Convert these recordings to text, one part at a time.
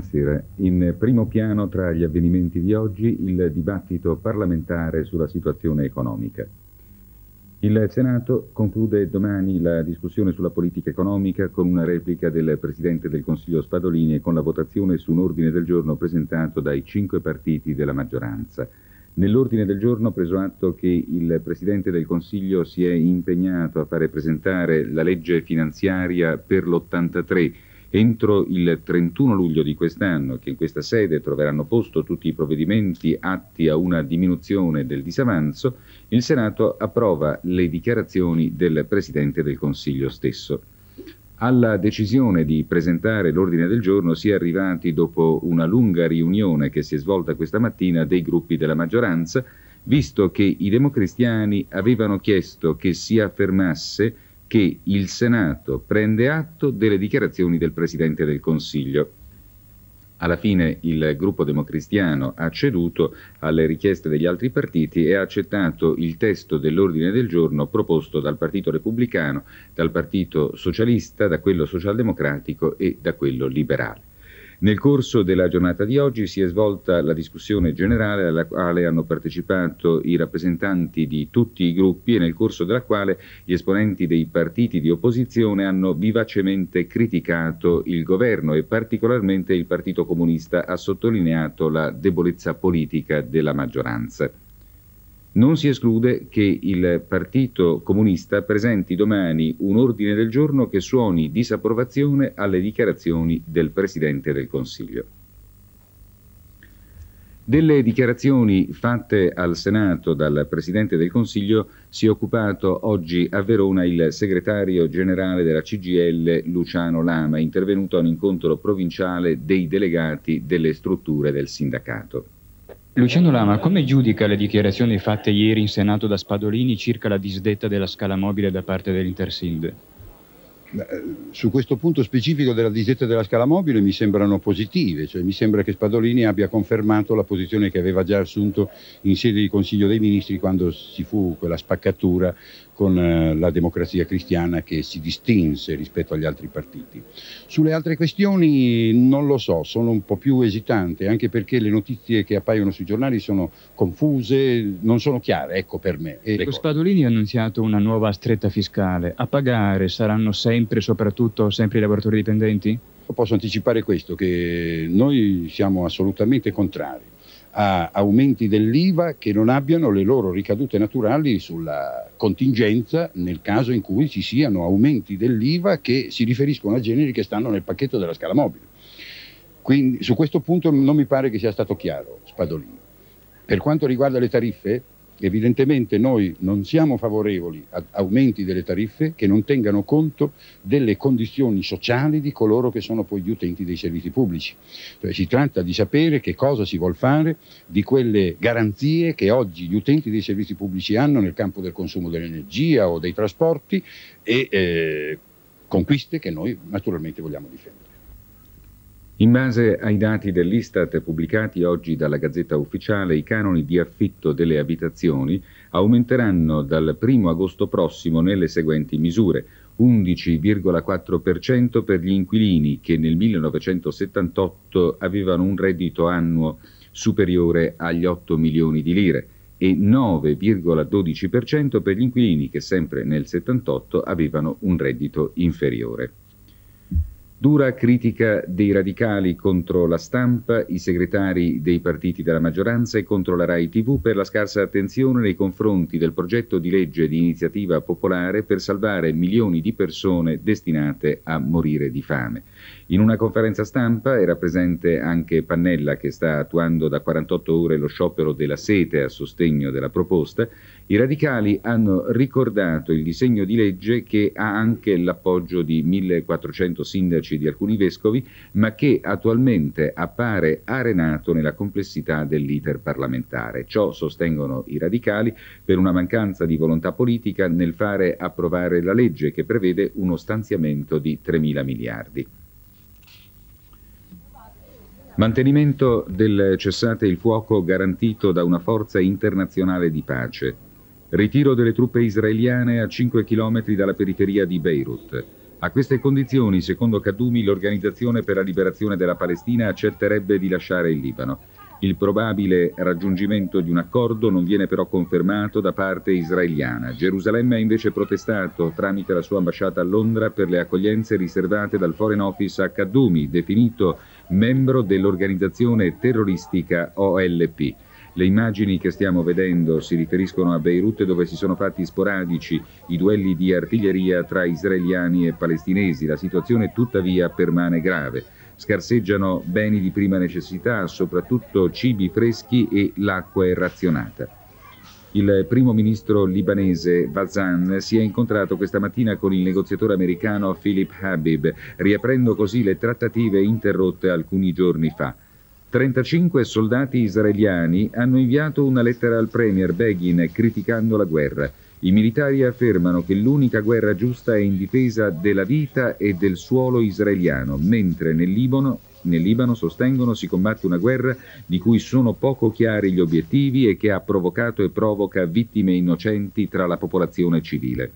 Buonasera. In primo piano tra gli avvenimenti di oggi il dibattito parlamentare sulla situazione economica. Il Senato conclude domani la discussione sulla politica economica con una replica del Presidente del Consiglio Spadolini e con la votazione su un ordine del giorno presentato dai cinque partiti della maggioranza. Nell'ordine del giorno preso atto che il Presidente del Consiglio si è impegnato a fare presentare la legge finanziaria per l'83 Entro il 31 luglio di quest'anno, che in questa sede troveranno posto tutti i provvedimenti atti a una diminuzione del disavanzo, il Senato approva le dichiarazioni del Presidente del Consiglio stesso. Alla decisione di presentare l'ordine del giorno si è arrivati dopo una lunga riunione che si è svolta questa mattina dei gruppi della maggioranza, visto che i democristiani avevano chiesto che si affermasse che il Senato prende atto delle dichiarazioni del Presidente del Consiglio. Alla fine il gruppo democristiano ha ceduto alle richieste degli altri partiti e ha accettato il testo dell'ordine del giorno proposto dal Partito Repubblicano, dal Partito Socialista, da quello Socialdemocratico e da quello Liberale. Nel corso della giornata di oggi si è svolta la discussione generale alla quale hanno partecipato i rappresentanti di tutti i gruppi e nel corso della quale gli esponenti dei partiti di opposizione hanno vivacemente criticato il governo e particolarmente il Partito Comunista ha sottolineato la debolezza politica della maggioranza. Non si esclude che il Partito Comunista presenti domani un ordine del giorno che suoni disapprovazione alle dichiarazioni del Presidente del Consiglio. Delle dichiarazioni fatte al Senato dal Presidente del Consiglio si è occupato oggi a Verona il segretario generale della CGL Luciano Lama, intervenuto a un incontro provinciale dei delegati delle strutture del sindacato. Luciano Lama, come giudica le dichiarazioni fatte ieri in Senato da Spadolini circa la disdetta della scala mobile da parte dell'Intersinde? Eh, su questo punto specifico della disetta della scala mobile mi sembrano positive, cioè mi sembra che Spadolini abbia confermato la posizione che aveva già assunto in sede di Consiglio dei Ministri quando ci fu quella spaccatura con eh, la democrazia cristiana che si distinse rispetto agli altri partiti. Sulle altre questioni non lo so, sono un po' più esitante, anche perché le notizie che appaiono sui giornali sono confuse, non sono chiare, ecco per me. Ecco, Spadolini ha annunziato una nuova stretta fiscale, a pagare saranno 6 sempre, soprattutto sempre i lavoratori dipendenti? Posso anticipare questo, che noi siamo assolutamente contrari a aumenti dell'IVA che non abbiano le loro ricadute naturali sulla contingenza nel caso in cui ci siano aumenti dell'IVA che si riferiscono a generi che stanno nel pacchetto della scala mobile. Quindi su questo punto non mi pare che sia stato chiaro Spadolino. Per quanto riguarda le tariffe, Evidentemente noi non siamo favorevoli ad aumenti delle tariffe che non tengano conto delle condizioni sociali di coloro che sono poi gli utenti dei servizi pubblici. Cioè, si tratta di sapere che cosa si vuole fare di quelle garanzie che oggi gli utenti dei servizi pubblici hanno nel campo del consumo dell'energia o dei trasporti e eh, conquiste che noi naturalmente vogliamo difendere. In base ai dati dell'Istat pubblicati oggi dalla Gazzetta Ufficiale, i canoni di affitto delle abitazioni aumenteranno dal 1 agosto prossimo nelle seguenti misure. 11,4% per gli inquilini che nel 1978 avevano un reddito annuo superiore agli 8 milioni di lire e 9,12% per gli inquilini che sempre nel 78 avevano un reddito inferiore. Dura critica dei radicali contro la stampa, i segretari dei partiti della maggioranza e contro la RAI TV per la scarsa attenzione nei confronti del progetto di legge di iniziativa popolare per salvare milioni di persone destinate a morire di fame. In una conferenza stampa era presente anche Pannella che sta attuando da 48 ore lo sciopero della sete a sostegno della proposta. I radicali hanno ricordato il disegno di legge che ha anche l'appoggio di 1400 sindaci di alcuni vescovi, ma che attualmente appare arenato nella complessità dell'iter parlamentare. Ciò sostengono i radicali per una mancanza di volontà politica nel fare approvare la legge che prevede uno stanziamento di 3.000 miliardi. Mantenimento del cessate il fuoco garantito da una forza internazionale di pace. Ritiro delle truppe israeliane a 5 km dalla periferia di Beirut. A queste condizioni, secondo Kadumi, l'Organizzazione per la Liberazione della Palestina accetterebbe di lasciare il Libano. Il probabile raggiungimento di un accordo non viene però confermato da parte israeliana. Gerusalemme ha invece protestato tramite la sua ambasciata a Londra per le accoglienze riservate dal Foreign Office a Kadumi, definito membro dell'organizzazione terroristica OLP. Le immagini che stiamo vedendo si riferiscono a Beirut dove si sono fatti sporadici i duelli di artiglieria tra israeliani e palestinesi. La situazione tuttavia permane grave. Scarseggiano beni di prima necessità, soprattutto cibi freschi e l'acqua razionata. Il primo ministro libanese Bazan si è incontrato questa mattina con il negoziatore americano Philip Habib, riaprendo così le trattative interrotte alcuni giorni fa. 35 soldati israeliani hanno inviato una lettera al premier Begin criticando la guerra. I militari affermano che l'unica guerra giusta è in difesa della vita e del suolo israeliano, mentre nel Libano nel Libano sostengono si combatte una guerra di cui sono poco chiari gli obiettivi e che ha provocato e provoca vittime innocenti tra la popolazione civile.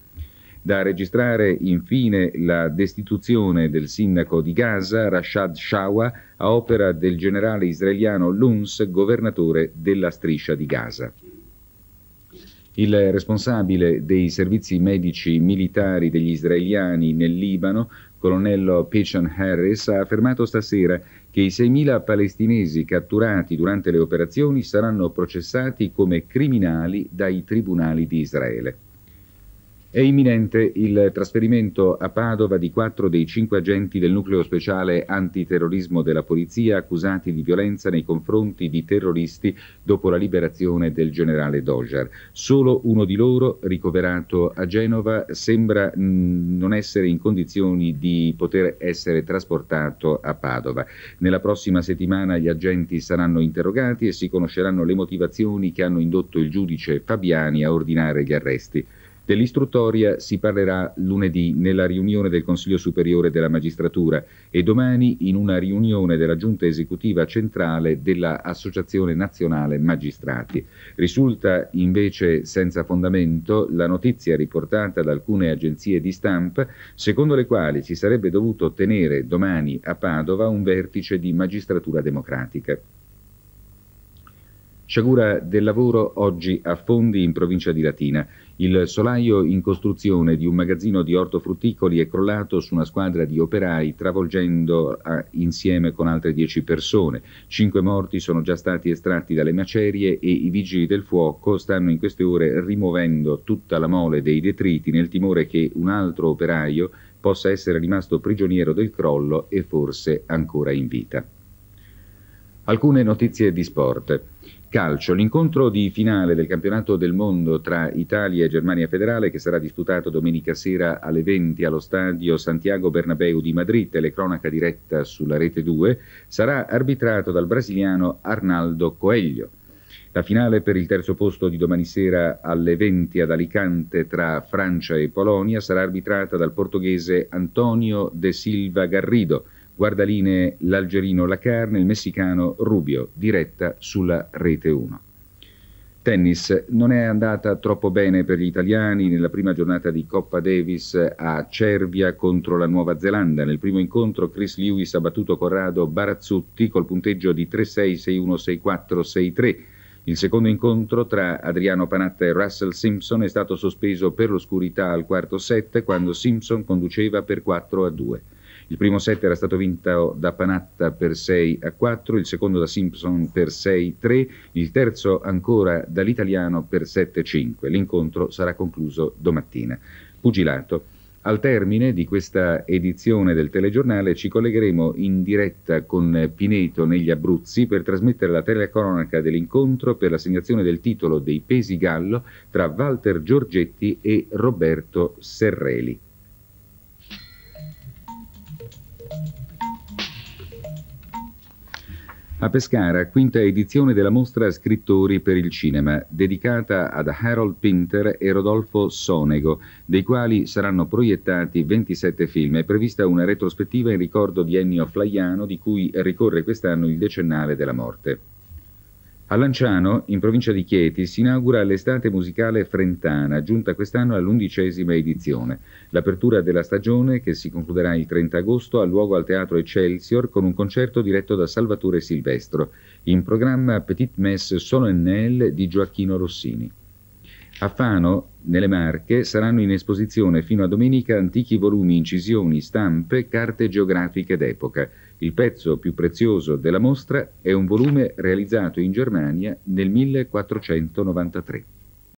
Da registrare infine la destituzione del sindaco di Gaza, Rashad Shawa, a opera del generale israeliano Luns, governatore della striscia di Gaza. Il responsabile dei servizi medici militari degli israeliani nel Libano, colonnello Pichon Harris, ha affermato stasera che i 6.000 palestinesi catturati durante le operazioni saranno processati come criminali dai tribunali di Israele. È imminente il trasferimento a Padova di quattro dei cinque agenti del nucleo speciale antiterrorismo della polizia accusati di violenza nei confronti di terroristi dopo la liberazione del generale Dojar. Solo uno di loro, ricoverato a Genova, sembra mh, mm, non essere in condizioni di poter essere trasportato a Padova. Nella prossima settimana gli agenti saranno interrogati e si conosceranno le motivazioni che hanno indotto il giudice Fabiani a ordinare gli arresti. Dell'istruttoria si parlerà lunedì nella riunione del Consiglio Superiore della Magistratura e domani in una riunione della Giunta Esecutiva Centrale dell'Associazione Nazionale Magistrati. Risulta invece senza fondamento la notizia riportata da alcune agenzie di stampa secondo le quali si sarebbe dovuto tenere domani a Padova un vertice di magistratura democratica. Sciagura del lavoro oggi a Fondi in provincia di Latina. Il solaio in costruzione di un magazzino di ortofrutticoli è crollato su una squadra di operai, travolgendo a, insieme con altre dieci persone. Cinque morti sono già stati estratti dalle macerie e i vigili del fuoco stanno in queste ore rimuovendo tutta la mole dei detriti nel timore che un altro operaio possa essere rimasto prigioniero del crollo e forse ancora in vita. Alcune notizie di sport. Calcio. L'incontro di finale del campionato del mondo tra Italia e Germania federale che sarà disputato domenica sera alle 20 allo stadio Santiago Bernabeu di Madrid, telecronaca diretta sulla rete 2, sarà arbitrato dal brasiliano Arnaldo Coelho. La finale per il terzo posto di domani sera alle 20 ad Alicante tra Francia e Polonia sarà arbitrata dal portoghese Antonio De Silva Garrido. Guardaline l'algerino Lacarne, il messicano Rubio, diretta sulla rete 1. Tennis non è andata troppo bene per gli italiani nella prima giornata di Coppa Davis a Cervia contro la Nuova Zelanda. Nel primo incontro Chris Lewis ha battuto Corrado Barazzutti col punteggio di 3-6, 6-1, 6-4, 6-3. Il secondo incontro tra Adriano Panatta e Russell Simpson è stato sospeso per l'oscurità al quarto set quando Simpson conduceva per 4 2. Il primo set era stato vinto da Panatta per 6 a 4, il secondo da Simpson per 6 a 3, il terzo ancora dall'italiano per 7 a 5. L'incontro sarà concluso domattina. Pugilato. Al termine di questa edizione del telegiornale ci collegheremo in diretta con Pineto negli Abruzzi per trasmettere la telecronaca dell'incontro per l'assegnazione del titolo dei Pesi Gallo tra Walter Giorgetti e Roberto Serreli. A Pescara, quinta edizione della mostra Scrittori per il cinema, dedicata ad Harold Pinter e Rodolfo Sonego, dei quali saranno proiettati 27 film. È prevista una retrospettiva in ricordo di Ennio Flaiano, di cui ricorre quest'anno il decennale della morte. A Lanciano, in provincia di Chieti, si inaugura l'estate musicale frentana, giunta quest'anno all'undicesima edizione. L'apertura della stagione, che si concluderà il 30 agosto, ha luogo al Teatro Excelsior con un concerto diretto da Salvatore Silvestro. In programma Petit Mess Solennelle di Gioacchino Rossini. A Fano, nelle Marche, saranno in esposizione fino a domenica antichi volumi, incisioni, stampe, carte geografiche d'epoca. Il pezzo più prezioso della mostra è un volume realizzato in Germania nel 1493.